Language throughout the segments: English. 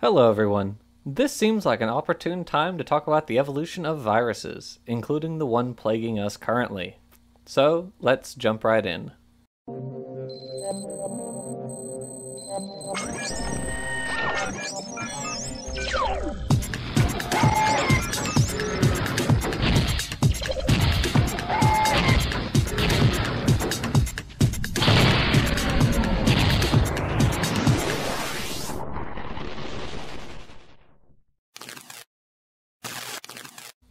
Hello everyone. This seems like an opportune time to talk about the evolution of viruses, including the one plaguing us currently. So, let's jump right in.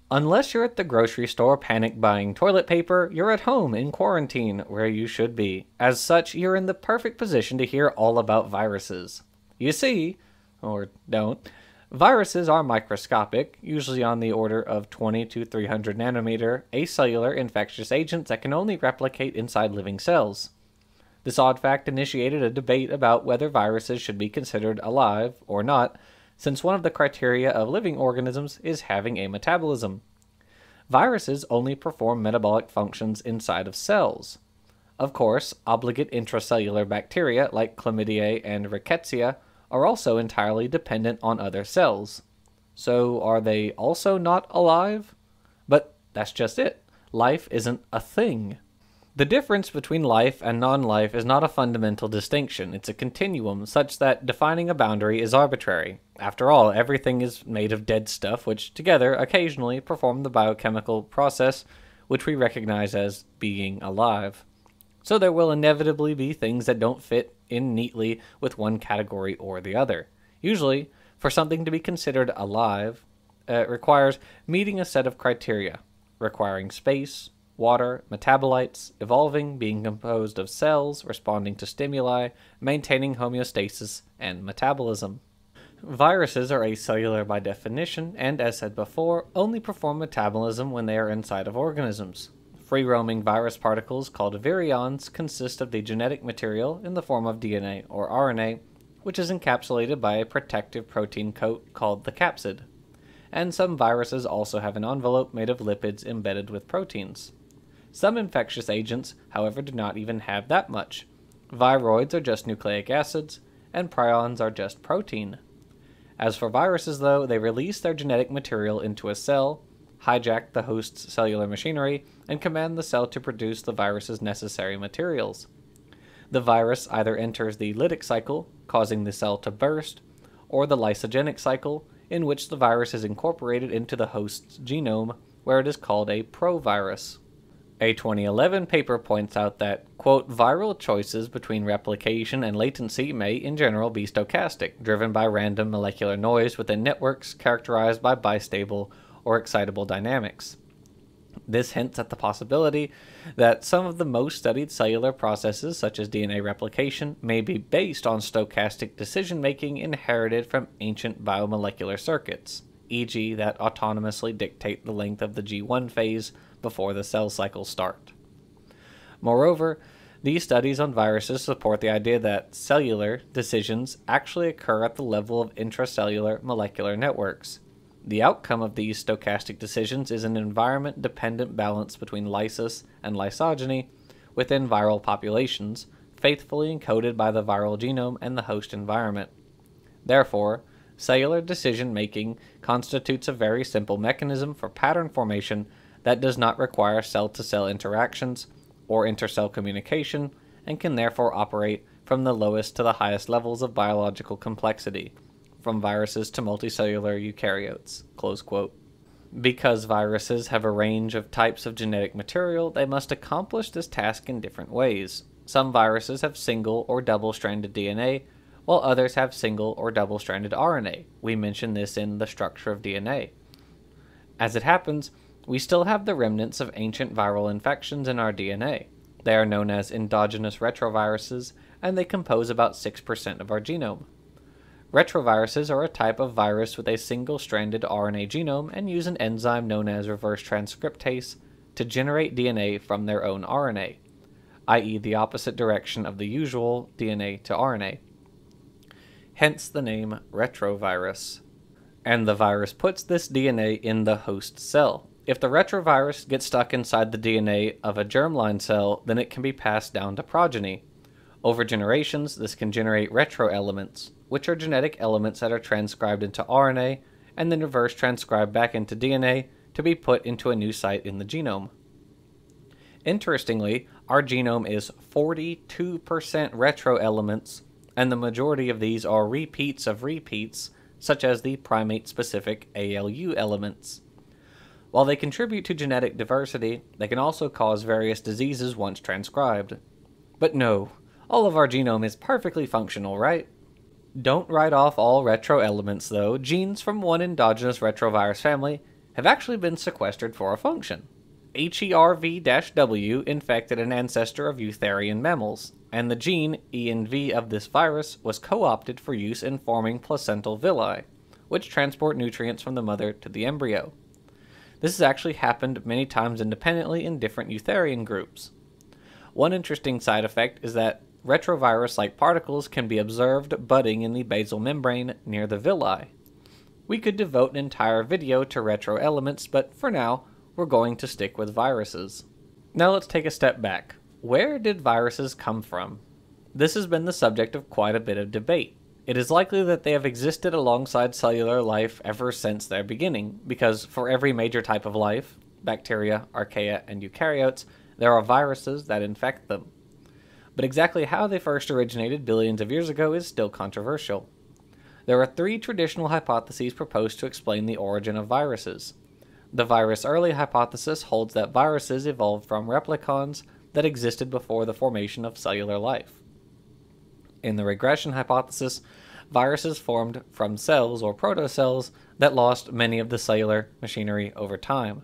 Unless you're at the grocery store panic buying toilet paper, you're at home in quarantine, where you should be. As such, you're in the perfect position to hear all about viruses. You see, or don't, viruses are microscopic, usually on the order of 20 to 300 nanometer, acellular infectious agents that can only replicate inside living cells. This odd fact initiated a debate about whether viruses should be considered alive or not, since one of the criteria of living organisms is having a metabolism. Viruses only perform metabolic functions inside of cells. Of course, obligate intracellular bacteria like chlamydia and rickettsia are also entirely dependent on other cells. So, are they also not alive? But that's just it. Life isn't a thing. The difference between life and non life is not a fundamental distinction, it's a continuum such that defining a boundary is arbitrary. After all, everything is made of dead stuff, which together occasionally perform the biochemical process which we recognize as being alive. So there will inevitably be things that don't fit in neatly with one category or the other. Usually, for something to be considered alive, uh, requires meeting a set of criteria, requiring space, water, metabolites, evolving, being composed of cells, responding to stimuli, maintaining homeostasis, and metabolism. Viruses are acellular by definition, and as said before, only perform metabolism when they are inside of organisms. Free roaming virus particles called virions consist of the genetic material in the form of DNA or RNA, which is encapsulated by a protective protein coat called the capsid. And some viruses also have an envelope made of lipids embedded with proteins. Some infectious agents, however, do not even have that much. Viroids are just nucleic acids, and prions are just protein. As for viruses, though, they release their genetic material into a cell, hijack the host's cellular machinery, and command the cell to produce the virus's necessary materials. The virus either enters the lytic cycle, causing the cell to burst, or the lysogenic cycle, in which the virus is incorporated into the host's genome, where it is called a provirus. A 2011 paper points out that, quote, viral choices between replication and latency may, in general, be stochastic, driven by random molecular noise within networks characterized by bistable or excitable dynamics. This hints at the possibility that some of the most studied cellular processes, such as DNA replication, may be based on stochastic decision making inherited from ancient biomolecular circuits, e.g., that autonomously dictate the length of the G1 phase before the cell cycles start. Moreover, these studies on viruses support the idea that cellular decisions actually occur at the level of intracellular molecular networks. The outcome of these stochastic decisions is an environment dependent balance between lysis and lysogeny within viral populations, faithfully encoded by the viral genome and the host environment. Therefore, cellular decision making constitutes a very simple mechanism for pattern formation that does not require cell-to-cell interactions or intercell communication and can therefore operate from the lowest to the highest levels of biological complexity, from viruses to multicellular eukaryotes. Because viruses have a range of types of genetic material, they must accomplish this task in different ways. Some viruses have single or double stranded DNA, while others have single or double stranded RNA. We mentioned this in The Structure of DNA. As it happens, we still have the remnants of ancient viral infections in our DNA. They are known as endogenous retroviruses, and they compose about 6% of our genome. Retroviruses are a type of virus with a single stranded RNA genome and use an enzyme known as reverse transcriptase to generate DNA from their own RNA, i.e., the opposite direction of the usual DNA to RNA. Hence the name retrovirus. And the virus puts this DNA in the host cell, if the retrovirus gets stuck inside the DNA of a germline cell, then it can be passed down to progeny. Over generations, this can generate retroelements, which are genetic elements that are transcribed into RNA and then reverse transcribed back into DNA to be put into a new site in the genome. Interestingly, our genome is 42% retroelements, and the majority of these are repeats of repeats, such as the primate specific ALU elements. While they contribute to genetic diversity, they can also cause various diseases once transcribed. But no, all of our genome is perfectly functional, right? Don't write off all retro elements though, genes from one endogenous retrovirus family have actually been sequestered for a function. HERV-W infected an ancestor of eutherian mammals, and the gene ENV of this virus was co-opted for use in forming placental villi, which transport nutrients from the mother to the embryo. This has actually happened many times independently in different eutherian groups. One interesting side effect is that retrovirus-like particles can be observed budding in the basal membrane near the villi. We could devote an entire video to retro elements, but for now, we're going to stick with viruses. Now let's take a step back. Where did viruses come from? This has been the subject of quite a bit of debate. It is likely that they have existed alongside cellular life ever since their beginning, because for every major type of life bacteria, archaea, and eukaryotes there are viruses that infect them. But exactly how they first originated billions of years ago is still controversial. There are three traditional hypotheses proposed to explain the origin of viruses. The virus early hypothesis holds that viruses evolved from replicons that existed before the formation of cellular life. In the regression hypothesis, viruses formed from cells or protocells that lost many of the cellular machinery over time.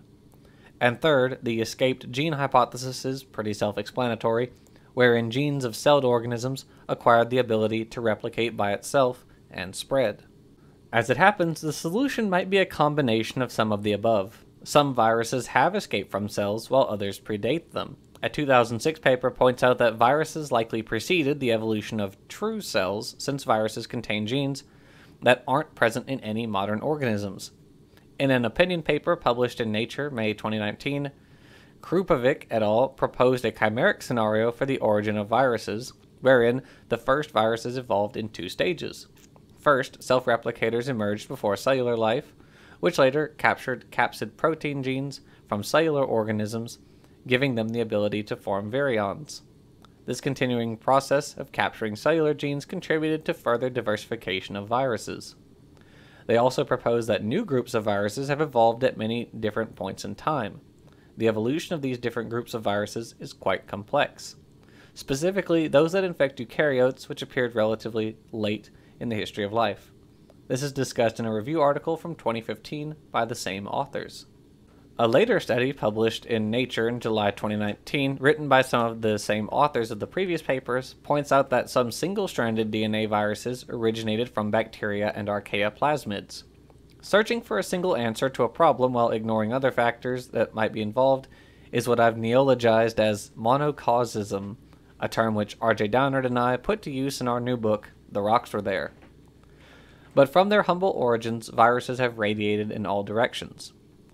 And third, the escaped gene hypothesis is pretty self explanatory, wherein genes of celled organisms acquired the ability to replicate by itself and spread. As it happens, the solution might be a combination of some of the above. Some viruses have escaped from cells, while others predate them. A 2006 paper points out that viruses likely preceded the evolution of true cells since viruses contain genes that aren't present in any modern organisms. In an opinion paper published in Nature, May 2019, Krupovic et al. proposed a chimeric scenario for the origin of viruses, wherein the first viruses evolved in two stages. First, self replicators emerged before cellular life, which later captured capsid protein genes from cellular organisms giving them the ability to form virions. This continuing process of capturing cellular genes contributed to further diversification of viruses. They also propose that new groups of viruses have evolved at many different points in time. The evolution of these different groups of viruses is quite complex. Specifically, those that infect eukaryotes, which appeared relatively late in the history of life. This is discussed in a review article from 2015 by the same authors. A later study published in Nature in July 2019, written by some of the same authors of the previous papers, points out that some single stranded DNA viruses originated from bacteria and archaea plasmids. Searching for a single answer to a problem while ignoring other factors that might be involved is what I've neologized as monocausism, a term which R.J. Downard and I put to use in our new book, The Rocks Were There. But from their humble origins, viruses have radiated in all directions.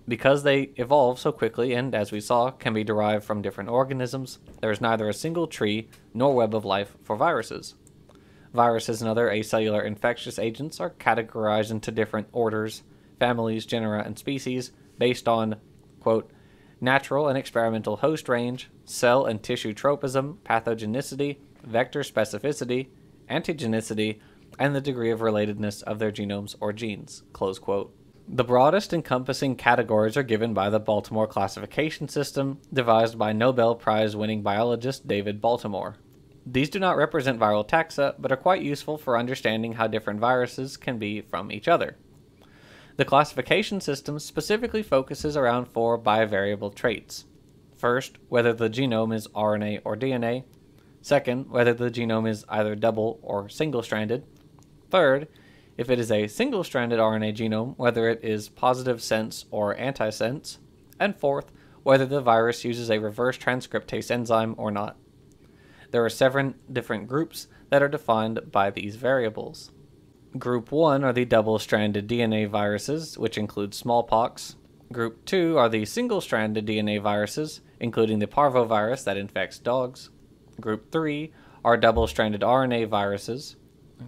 Because they evolve so quickly and, as we saw, can be derived from different organisms, there is neither a single tree nor web of life for viruses. Viruses and other acellular infectious agents are categorized into different orders, families, genera, and species based on, quote, natural and experimental host range, cell and tissue tropism, pathogenicity, vector specificity, antigenicity, and the degree of relatedness of their genomes or genes, close quote. The broadest encompassing categories are given by the Baltimore classification system, devised by Nobel Prize winning biologist David Baltimore. These do not represent viral taxa, but are quite useful for understanding how different viruses can be from each other. The classification system specifically focuses around four bivariable traits. First, whether the genome is RNA or DNA. Second, whether the genome is either double or single stranded. Third, if it is a single-stranded RNA genome, whether it is positive sense or antisense. And fourth, whether the virus uses a reverse transcriptase enzyme or not. There are seven different groups that are defined by these variables. Group 1 are the double stranded DNA viruses, which include smallpox. Group 2 are the single stranded DNA viruses, including the parvovirus that infects dogs. Group 3 are double stranded RNA viruses.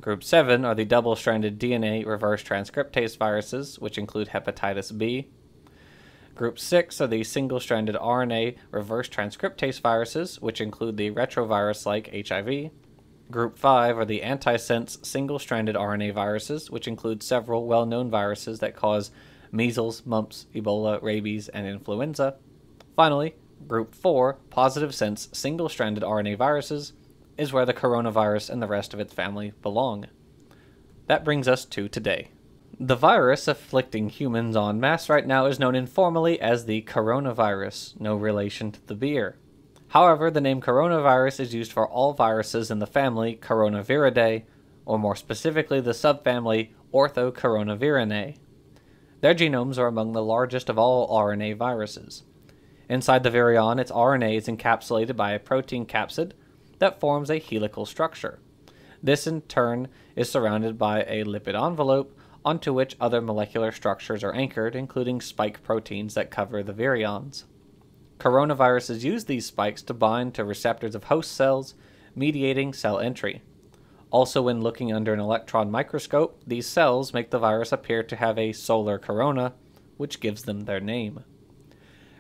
Group 7 are the double stranded DNA reverse transcriptase viruses, which include hepatitis B. Group 6 are the single stranded RNA reverse transcriptase viruses, which include the retrovirus like HIV. Group 5 are the antisense single stranded RNA viruses, which include several well known viruses that cause measles, mumps, Ebola, rabies, and influenza. Finally, Group 4 positive sense single stranded RNA viruses, is where the coronavirus and the rest of its family belong. That brings us to today. The virus afflicting humans en masse right now is known informally as the coronavirus, no relation to the beer. However, the name coronavirus is used for all viruses in the family Coronaviridae, or more specifically the subfamily Orthocoronavirinae. Their genomes are among the largest of all RNA viruses. Inside the virion, its RNA is encapsulated by a protein capsid, that forms a helical structure. This in turn is surrounded by a lipid envelope onto which other molecular structures are anchored, including spike proteins that cover the virions. Coronaviruses use these spikes to bind to receptors of host cells, mediating cell entry. Also, when looking under an electron microscope, these cells make the virus appear to have a solar corona, which gives them their name.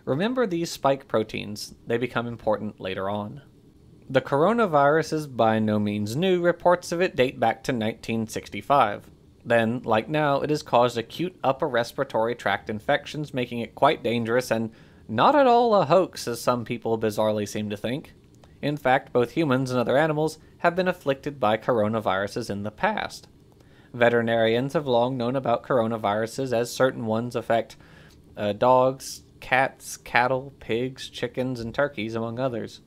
Remember these spike proteins, they become important later on. The coronavirus is by no means new, reports of it date back to 1965. Then, like now, it has caused acute upper respiratory tract infections, making it quite dangerous and not at all a hoax, as some people bizarrely seem to think. In fact, both humans and other animals have been afflicted by coronaviruses in the past. Veterinarians have long known about coronaviruses as certain ones affect uh, dogs, cats, cattle, pigs, chickens, and turkeys, among others.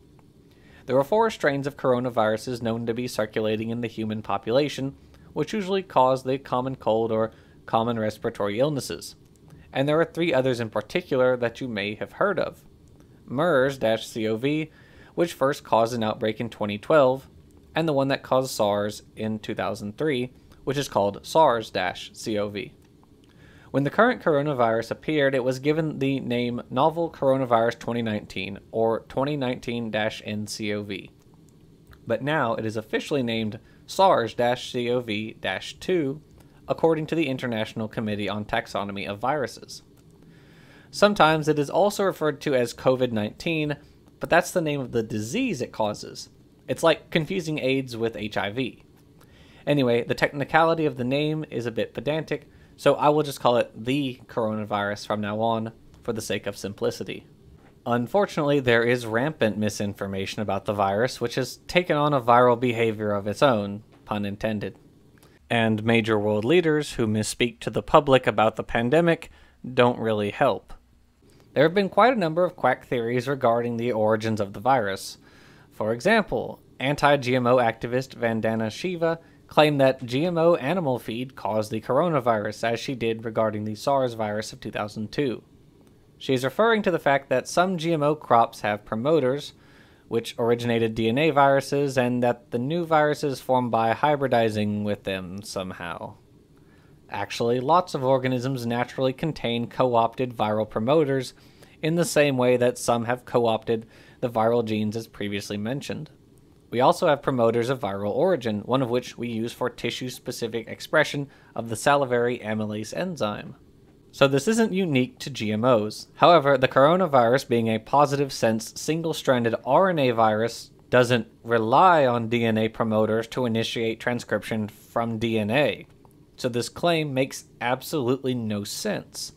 There are four strains of coronaviruses known to be circulating in the human population, which usually cause the common cold or common respiratory illnesses. And there are three others in particular that you may have heard of MERS CoV, which first caused an outbreak in 2012, and the one that caused SARS in 2003, which is called SARS CoV. When the current coronavirus appeared, it was given the name Novel Coronavirus 2019 or 2019 NCOV. But now it is officially named SARS CoV 2, according to the International Committee on Taxonomy of Viruses. Sometimes it is also referred to as COVID 19, but that's the name of the disease it causes. It's like confusing AIDS with HIV. Anyway, the technicality of the name is a bit pedantic, so I will just call it the coronavirus from now on for the sake of simplicity. Unfortunately, there is rampant misinformation about the virus, which has taken on a viral behavior of its own, pun intended. And major world leaders who misspeak to the public about the pandemic don't really help. There have been quite a number of quack theories regarding the origins of the virus. For example, anti GMO activist Vandana Shiva claimed that GMO animal feed caused the coronavirus, as she did regarding the SARS virus of 2002. She is referring to the fact that some GMO crops have promoters, which originated DNA viruses, and that the new viruses form by hybridizing with them somehow. Actually, lots of organisms naturally contain co opted viral promoters in the same way that some have co opted the viral genes as previously mentioned. We also have promoters of viral origin, one of which we use for tissue specific expression of the salivary amylase enzyme. So this isn't unique to GMOs. However, the coronavirus being a positive sense single stranded RNA virus doesn't rely on DNA promoters to initiate transcription from DNA. So this claim makes absolutely no sense.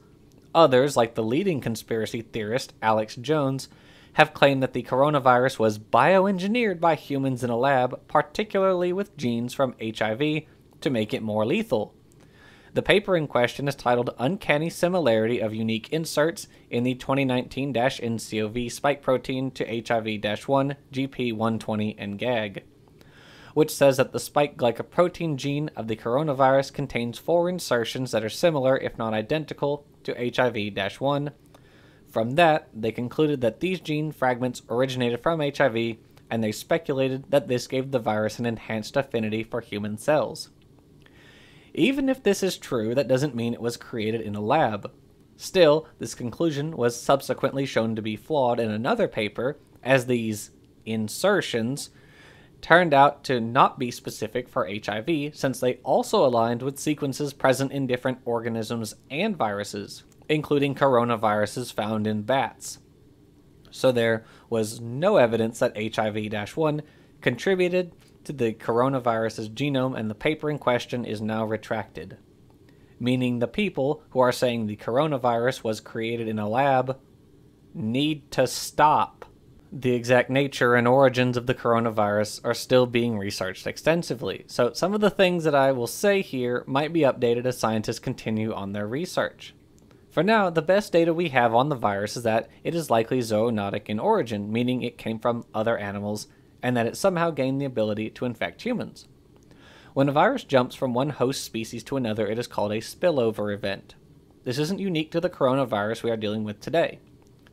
Others, like the leading conspiracy theorist Alex Jones, have claimed that the coronavirus was bioengineered by humans in a lab, particularly with genes from HIV, to make it more lethal. The paper in question is titled Uncanny Similarity of Unique Inserts in the 2019 NCOV Spike Protein to HIV 1, GP120, and GAG, which says that the spike glycoprotein gene of the coronavirus contains four insertions that are similar, if not identical, to HIV 1, from that, they concluded that these gene fragments originated from HIV, and they speculated that this gave the virus an enhanced affinity for human cells. Even if this is true, that doesn't mean it was created in a lab. Still, this conclusion was subsequently shown to be flawed in another paper, as these insertions turned out to not be specific for HIV, since they also aligned with sequences present in different organisms and viruses including coronaviruses found in bats. So there was no evidence that HIV 1 contributed to the coronavirus's genome, and the paper in question is now retracted. Meaning the people who are saying the coronavirus was created in a lab need to stop. The exact nature and origins of the coronavirus are still being researched extensively, so some of the things that I will say here might be updated as scientists continue on their research. For now, the best data we have on the virus is that it is likely zoonotic in origin, meaning it came from other animals, and that it somehow gained the ability to infect humans. When a virus jumps from one host species to another, it is called a spillover event. This isn't unique to the coronavirus we are dealing with today.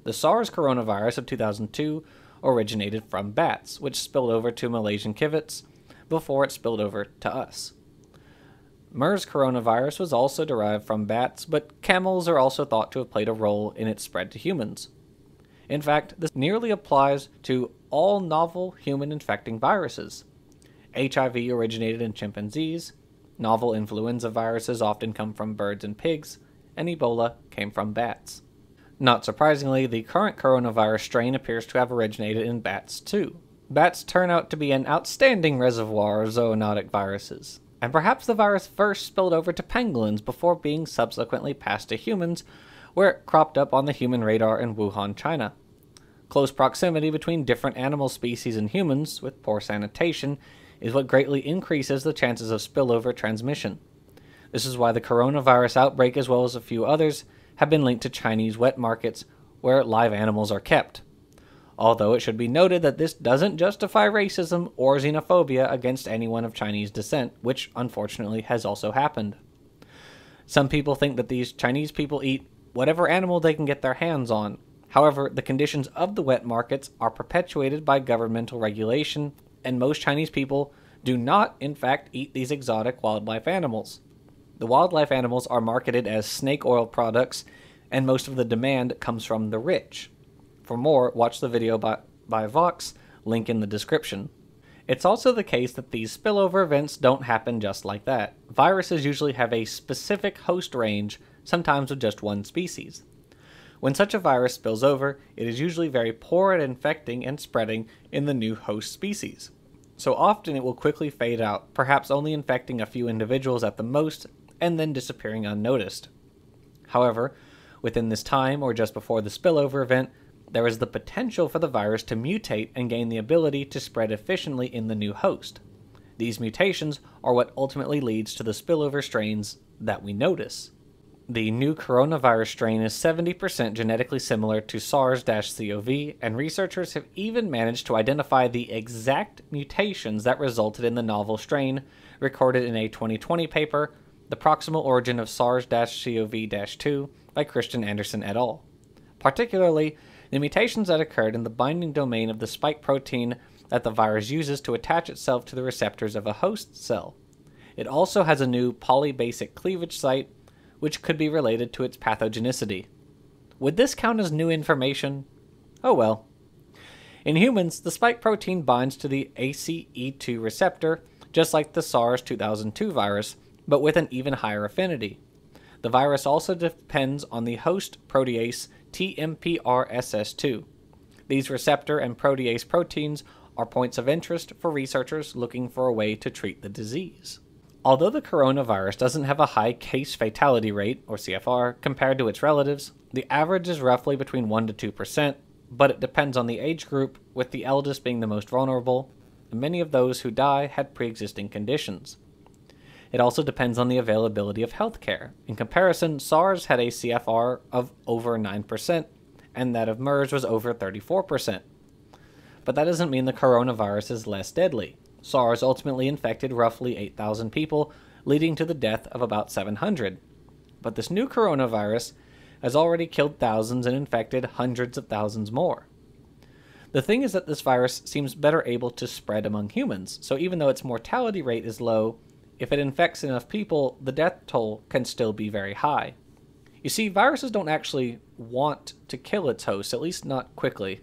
The SARS coronavirus of 2002 originated from bats, which spilled over to Malaysian civets before it spilled over to us. MERS coronavirus was also derived from bats, but camels are also thought to have played a role in its spread to humans. In fact, this nearly applies to all novel human infecting viruses. HIV originated in chimpanzees, novel influenza viruses often come from birds and pigs, and Ebola came from bats. Not surprisingly, the current coronavirus strain appears to have originated in bats too. Bats turn out to be an outstanding reservoir of zoonotic viruses and perhaps the virus first spilled over to pangolins before being subsequently passed to humans, where it cropped up on the human radar in Wuhan, China. Close proximity between different animal species and humans, with poor sanitation, is what greatly increases the chances of spillover transmission. This is why the coronavirus outbreak, as well as a few others, have been linked to Chinese wet markets where live animals are kept although it should be noted that this doesn't justify racism or xenophobia against anyone of Chinese descent, which unfortunately has also happened. Some people think that these Chinese people eat whatever animal they can get their hands on. However, the conditions of the wet markets are perpetuated by governmental regulation, and most Chinese people do not, in fact, eat these exotic wildlife animals. The wildlife animals are marketed as snake oil products, and most of the demand comes from the rich. For more, watch the video by, by Vox, link in the description. It's also the case that these spillover events don't happen just like that. Viruses usually have a specific host range, sometimes with just one species. When such a virus spills over, it is usually very poor at infecting and spreading in the new host species. So often it will quickly fade out, perhaps only infecting a few individuals at the most, and then disappearing unnoticed. However, within this time or just before the spillover event, there is the potential for the virus to mutate and gain the ability to spread efficiently in the new host. These mutations are what ultimately leads to the spillover strains that we notice. The new coronavirus strain is 70% genetically similar to SARS CoV, and researchers have even managed to identify the exact mutations that resulted in the novel strain, recorded in a 2020 paper, The Proximal Origin of SARS CoV 2, by Christian Anderson et al. Particularly, the mutations that occurred in the binding domain of the spike protein that the virus uses to attach itself to the receptors of a host cell. It also has a new polybasic cleavage site, which could be related to its pathogenicity. Would this count as new information? Oh well. In humans, the spike protein binds to the ACE2 receptor, just like the SARS 2002 virus, but with an even higher affinity. The virus also depends on the host protease TMPRSS2. These receptor and protease proteins are points of interest for researchers looking for a way to treat the disease. Although the coronavirus doesn't have a high case fatality rate, or CFR, compared to its relatives, the average is roughly between 1 to 2%, but it depends on the age group, with the eldest being the most vulnerable, many of those who die had pre existing conditions. It also depends on the availability of healthcare. In comparison, SARS had a CFR of over 9%, and that of MERS was over 34%. But that doesn't mean the coronavirus is less deadly. SARS ultimately infected roughly 8,000 people, leading to the death of about 700. But this new coronavirus has already killed thousands and infected hundreds of thousands more. The thing is that this virus seems better able to spread among humans, so even though its mortality rate is low, if it infects enough people, the death toll can still be very high. You see, viruses don't actually want to kill its host, at least not quickly.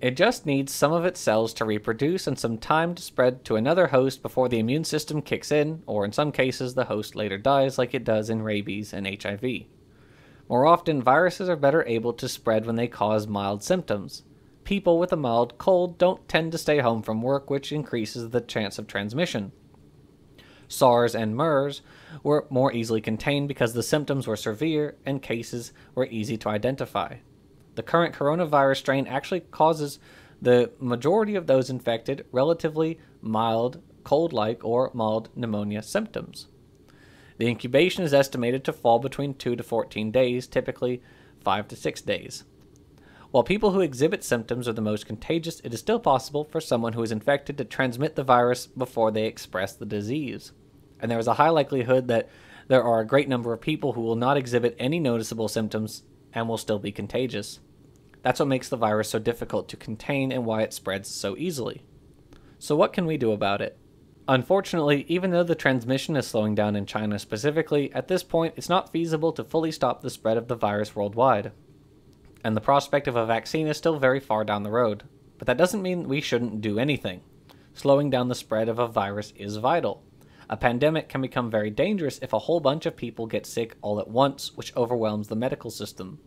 It just needs some of its cells to reproduce and some time to spread to another host before the immune system kicks in, or in some cases, the host later dies, like it does in rabies and HIV. More often, viruses are better able to spread when they cause mild symptoms. People with a mild cold don't tend to stay home from work, which increases the chance of transmission. SARS, and MERS were more easily contained because the symptoms were severe and cases were easy to identify. The current coronavirus strain actually causes the majority of those infected relatively mild cold like or mild pneumonia symptoms. The incubation is estimated to fall between 2 to 14 days, typically 5 to 6 days. While people who exhibit symptoms are the most contagious, it is still possible for someone who is infected to transmit the virus before they express the disease. And there is a high likelihood that there are a great number of people who will not exhibit any noticeable symptoms and will still be contagious. That's what makes the virus so difficult to contain and why it spreads so easily. So, what can we do about it? Unfortunately, even though the transmission is slowing down in China specifically, at this point it's not feasible to fully stop the spread of the virus worldwide and the prospect of a vaccine is still very far down the road. But that doesn't mean we shouldn't do anything. Slowing down the spread of a virus is vital. A pandemic can become very dangerous if a whole bunch of people get sick all at once, which overwhelms the medical system.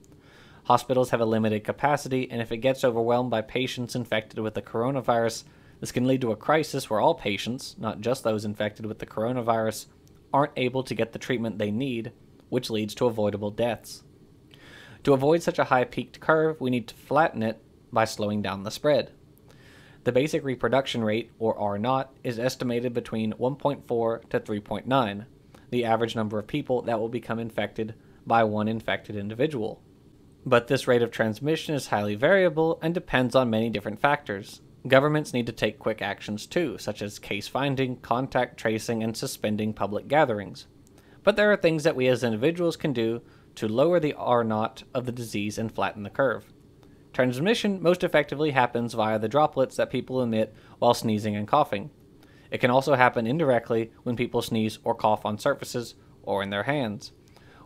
Hospitals have a limited capacity, and if it gets overwhelmed by patients infected with the coronavirus, this can lead to a crisis where all patients, not just those infected with the coronavirus, aren't able to get the treatment they need, which leads to avoidable deaths. To avoid such a high peaked curve, we need to flatten it by slowing down the spread. The basic reproduction rate, or R0, is estimated between 1.4 to 3.9, the average number of people that will become infected by one infected individual. But this rate of transmission is highly variable and depends on many different factors. Governments need to take quick actions too, such as case finding, contact tracing, and suspending public gatherings. But there are things that we as individuals can do to lower the R naught of the disease and flatten the curve. Transmission most effectively happens via the droplets that people emit while sneezing and coughing. It can also happen indirectly when people sneeze or cough on surfaces or in their hands,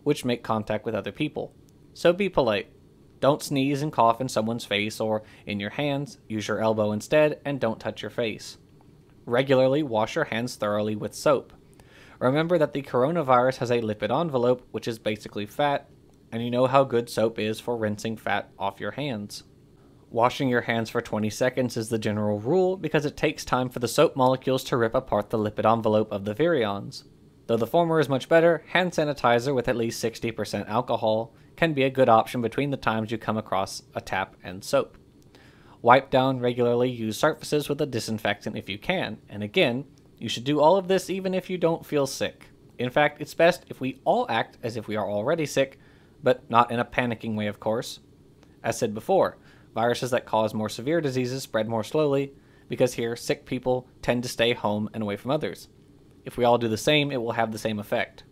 which make contact with other people. So be polite. Don't sneeze and cough in someone's face or in your hands. Use your elbow instead and don't touch your face. Regularly wash your hands thoroughly with soap. Remember that the coronavirus has a lipid envelope, which is basically fat, and you know how good soap is for rinsing fat off your hands. Washing your hands for 20 seconds is the general rule because it takes time for the soap molecules to rip apart the lipid envelope of the virions. Though the former is much better, hand sanitizer with at least 60% alcohol can be a good option between the times you come across a tap and soap. Wipe down regularly used surfaces with a disinfectant if you can, and again, you should do all of this even if you don't feel sick. In fact, it's best if we all act as if we are already sick, but not in a panicking way, of course. As said before, viruses that cause more severe diseases spread more slowly because here sick people tend to stay home and away from others. If we all do the same, it will have the same effect.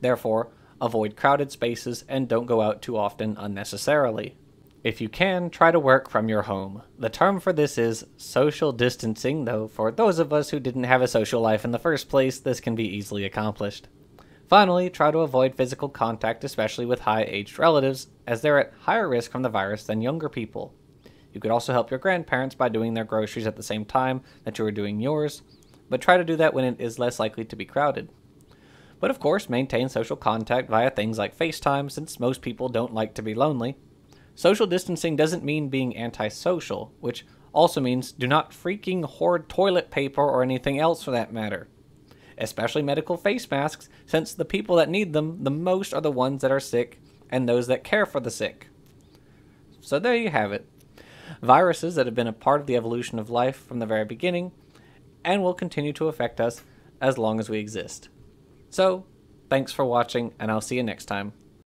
Therefore, avoid crowded spaces and don't go out too often unnecessarily. If you can, try to work from your home. The term for this is social distancing, though for those of us who didn't have a social life in the first place, this can be easily accomplished. Finally, try to avoid physical contact, especially with high aged relatives, as they're at higher risk from the virus than younger people. You could also help your grandparents by doing their groceries at the same time that you are doing yours, but try to do that when it is less likely to be crowded. But of course, maintain social contact via things like FaceTime, since most people don't like to be lonely, Social distancing doesn't mean being antisocial, which also means do not freaking hoard toilet paper or anything else for that matter. Especially medical face masks, since the people that need them the most are the ones that are sick and those that care for the sick. So there you have it. Viruses that have been a part of the evolution of life from the very beginning and will continue to affect us as long as we exist. So, thanks for watching, and I'll see you next time.